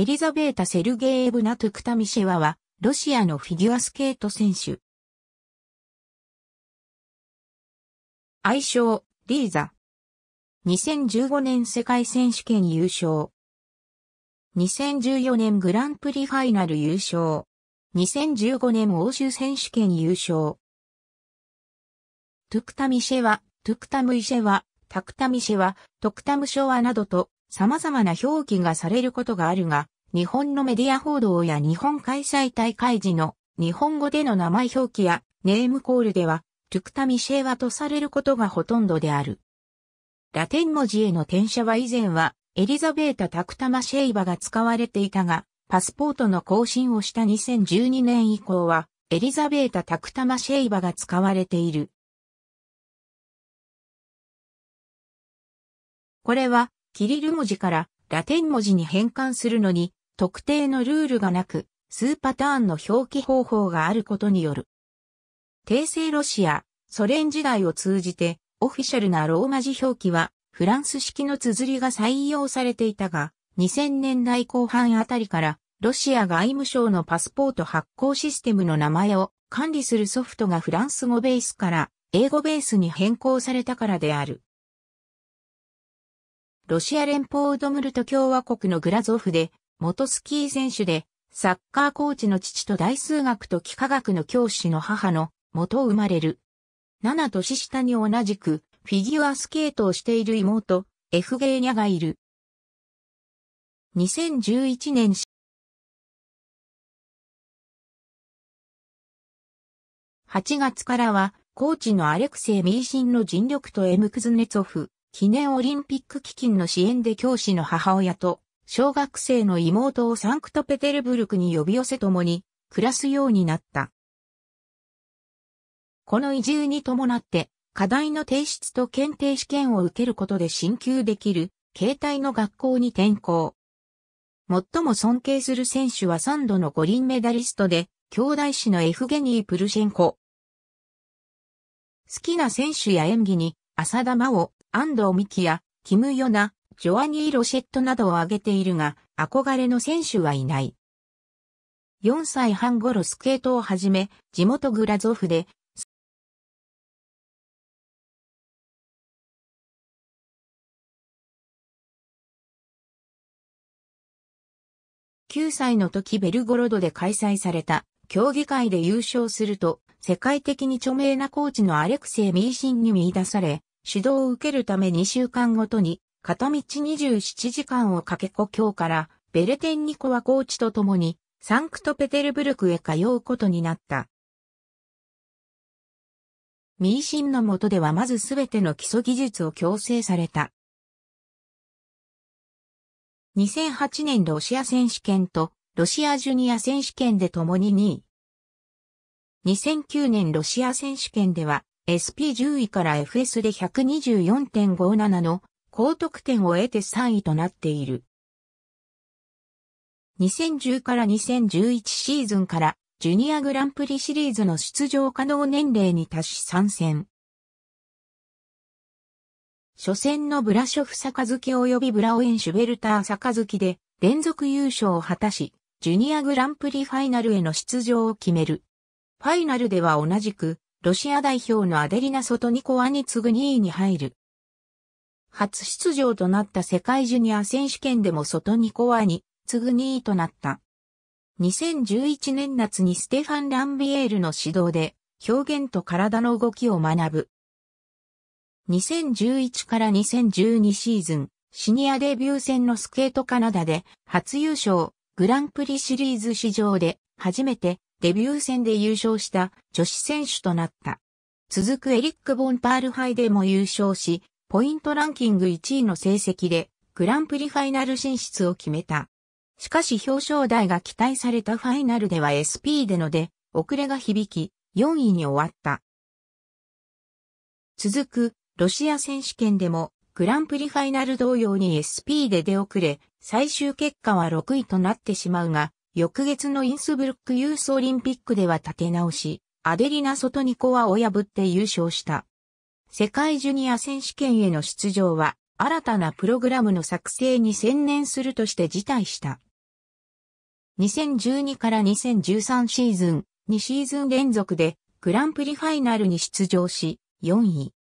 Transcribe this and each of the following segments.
エリザベータ・セルゲーブナ・トゥクタミシェワは、ロシアのフィギュアスケート選手。愛称、リーザ。2015年世界選手権優勝。2014年グランプリファイナル優勝。2015年欧州選手権優勝。トゥクタミシェワ、トゥクタムイシェワ、タクタミシェワ、トクタムショワなどと様々な表記がされることがあるが、日本のメディア報道や日本開催大会時の日本語での名前表記やネームコールでは、トゥクタミシェワとされることがほとんどである。ラテン文字への転写は以前はエリザベータ・タクタマシェイバが使われていたが、パスポートの更新をした2012年以降はエリザベータ・タクタマシェイバが使われている。これはキリル文字からラテン文字に変換するのに特定のルールがなく、数パターンの表記方法があることによる。帝政ロシア、ソ連時代を通じて、オフィシャルなローマ字表記は、フランス式の綴りが採用されていたが、2000年代後半あたりから、ロシア外務省のパスポート発行システムの名前を管理するソフトがフランス語ベースから英語ベースに変更されたからである。ロシア連邦ドムルト共和国のグラゾフで元スキー選手で、サッカーコーチの父と大数学と幾何学の教師の母の元生まれる。7年下に同じくフィギュアスケートをしている妹、エフゲーニャがいる。2011年8月からは、コーチのアレクセイ・ミーシンの尽力とエムクズネツォフ、記念オリンピック基金の支援で教師の母親と、小学生の妹をサンクトペテルブルクに呼び寄せ共に暮らすようになった。この移住に伴って、課題の提出と検定試験を受けることで進級できる、携帯の学校に転校。最も尊敬する選手は3度の五輪メダリストで、兄弟子のエフゲニー・プルシェンコ。好きな選手や演技に、浅田真央、安藤美希や、キム・ヨナ、ジョアニー・ロシェットなどを挙げているが、憧れの選手はいない。4歳半頃スケートを始め、地元グラゾフで、9歳の時ベルゴロドで開催された競技会で優勝すると、世界的に著名なコーチのアレクセイ・ミーシンに見出され、指導を受けるため2週間ごとに片道27時間をかけ故郷からベルテンニコワコーチと共にサンクトペテルブルクへ通うことになった。ミシンの下ではまずすべての基礎技術を強制された。2008年ロシア選手権とロシアジュニア選手権で共に2位。2009年ロシア選手権では SP10 位から FS で124.57の高得点を得て3位となっている。2010から2011シーズンからジュニアグランプリシリーズの出場可能年齢に達し参戦。初戦のブラショフ杯及びブラオエンシュベルター杯で連続優勝を果たし、ジュニアグランプリファイナルへの出場を決める。ファイナルでは同じく、ロシア代表のアデリナ・ソトニコワに次ぐ2位に入る。初出場となった世界ジュニア選手権でも外にコアに次ぐ2位となった。2011年夏にステファン・ランビエールの指導で表現と体の動きを学ぶ。2011から2012シーズン、シニアデビュー戦のスケートカナダで初優勝、グランプリシリーズ史上で初めてデビュー戦で優勝した女子選手となった。続くエリック・ボンパールハイでも優勝し、ポイントランキング1位の成績で、グランプリファイナル進出を決めた。しかし表彰台が期待されたファイナルでは SP でので、遅れが響き、4位に終わった。続く、ロシア選手権でも、グランプリファイナル同様に SP で出遅れ、最終結果は6位となってしまうが、翌月のインスブルックユースオリンピックでは立て直し、アデリナ・ソトニコワを破って優勝した。世界ジュニア選手権への出場は、新たなプログラムの作成に専念するとして辞退した。2012から2013シーズン、2シーズン連続でグランプリファイナルに出場し、4位。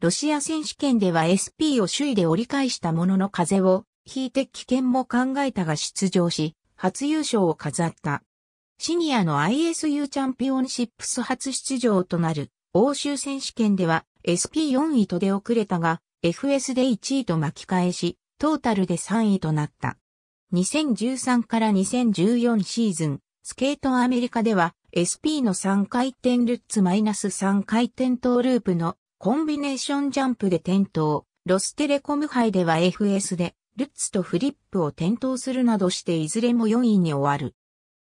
ロシア選手権では SP を首位で折り返したものの風を引いて危険も考えたが出場し、初優勝を飾った。シニアの ISU チャンピオンシップス初出場となる欧州選手権では SP4 位と出遅れたが、FS で1位と巻き返し、トータルで3位となった。2013から2014シーズン、スケートアメリカでは SP の3回転ルッツマイナス3回転トーループのコンビネーションジャンプで転倒、ロステレコム杯では FS でルッツとフリップを転倒するなどしていずれも4位に終わる。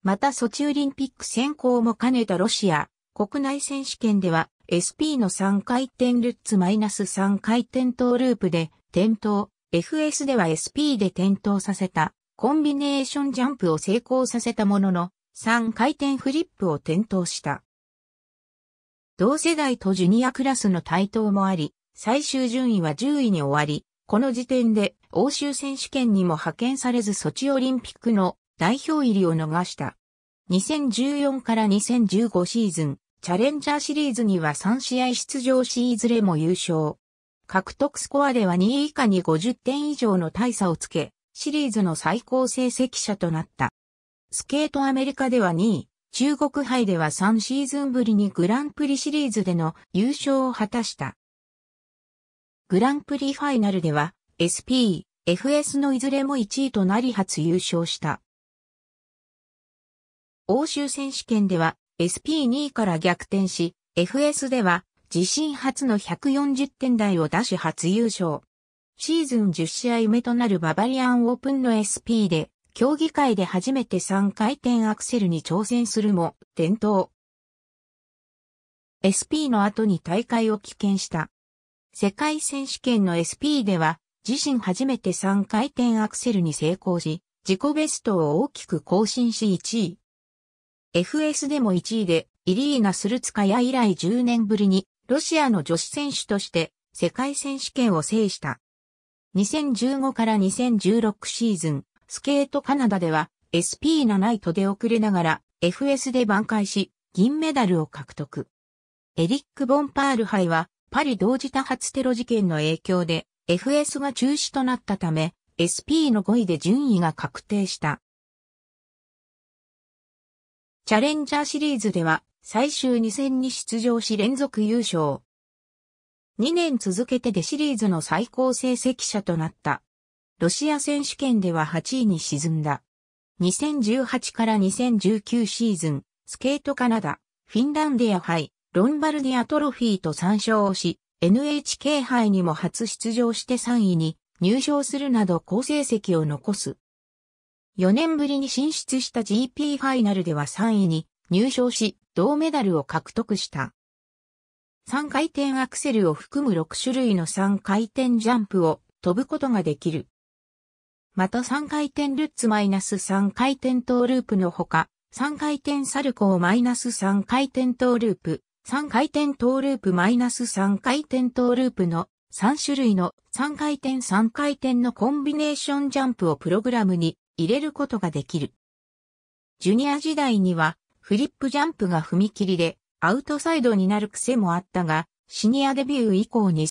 またソチオリンピック選考も兼ねたロシア国内選手権では SP の3回転ルッツマイナス3回転トーループで転倒、FS では SP で転倒させたコンビネーションジャンプを成功させたものの3回転フリップを転倒した。同世代とジュニアクラスの対等もあり、最終順位は10位に終わり、この時点で欧州選手権にも派遣されずソチオリンピックの代表入りを逃した。2014から2015シーズン、チャレンジャーシリーズには3試合出場しいずれも優勝。獲得スコアでは2位以下に50点以上の大差をつけ、シリーズの最高成績者となった。スケートアメリカでは2位、中国杯では3シーズンぶりにグランプリシリーズでの優勝を果たした。グランプリファイナルでは SP、FS のいずれも1位となり初優勝した。欧州選手権では SP2 から逆転し、FS では自身初の140点台を出し初優勝。シーズン10試合目となるババリアンオープンの SP で、競技会で初めて3回転アクセルに挑戦するも、転倒。SP の後に大会を棄権した。世界選手権の SP では、自身初めて3回転アクセルに成功し、自己ベストを大きく更新し1位。FS でも1位で、イリーナ・スルツカヤ以来10年ぶりに、ロシアの女子選手として世界選手権を制した。2015から2016シーズン、スケートカナダでは SP7 位と出遅れながら FS で挽回し、銀メダルを獲得。エリック・ボンパール杯はパリ同時多発テロ事件の影響で FS が中止となったため、SP の5位で順位が確定した。チャレンジャーシリーズでは最終2戦に出場し連続優勝。2年続けてでシリーズの最高成績者となった。ロシア選手権では8位に沈んだ。2018から2019シーズン、スケートカナダ、フィンランディア杯、ロンバルディアトロフィーと参照をし、NHK 杯にも初出場して3位に入賞するなど好成績を残す。4年ぶりに進出した GP ファイナルでは3位に入賞し、銅メダルを獲得した。3回転アクセルを含む6種類の3回転ジャンプを飛ぶことができる。また3回転ルッツマイナス3回転トーループのほか、3回転サルコーマイナス3回転トーループ、3回転トーループマイナス3回転トーループの3種類の3回転3回転のコンビネーションジャンプをプログラムに入れることができる。ジュニア時代にはフリップジャンプが踏切でアウトサイドになる癖もあったが、シニアデビュー以降に、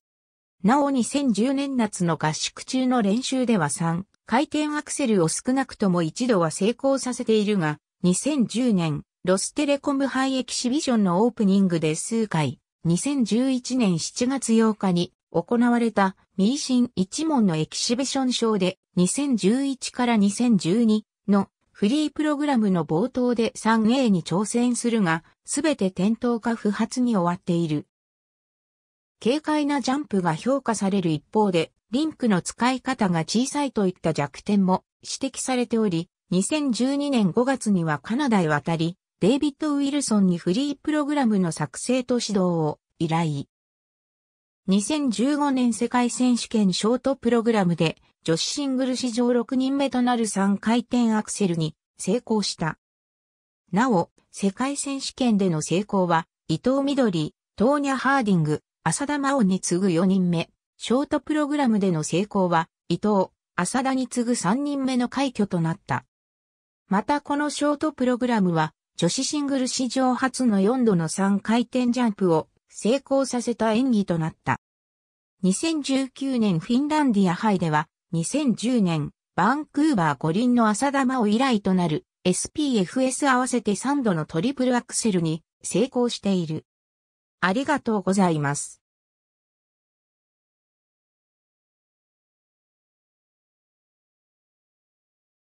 なお2010年夏の合宿中の練習では3回転アクセルを少なくとも一度は成功させているが、2010年ロステレコムハイエキシビションのオープニングで数回、2011年7月8日に行われたミシン一門のエキシビションショーで2011から2012のフリープログラムの冒頭で 3A に挑戦するが、すべて転倒か不発に終わっている。軽快なジャンプが評価される一方で、リンクの使い方が小さいといった弱点も指摘されており、2012年5月にはカナダへ渡り、デイビッド・ウィルソンにフリープログラムの作成と指導を依頼。2015年世界選手権ショートプログラムで女子シングル史上6人目となる3回転アクセルに成功した。なお、世界選手権での成功は伊藤緑、トーニャ・ハーディング、浅田真央に次ぐ4人目。ショートプログラムでの成功は伊藤、浅田に次ぐ3人目の快挙となった。またこのショートプログラムは女子シングル史上初の4度の3回転ジャンプを成功させた演技となった。2019年フィンランディア杯では、2010年、バンクーバー五輪の浅田真央以来となる SPFS 合わせて3度のトリプルアクセルに成功している。ありがとうございます。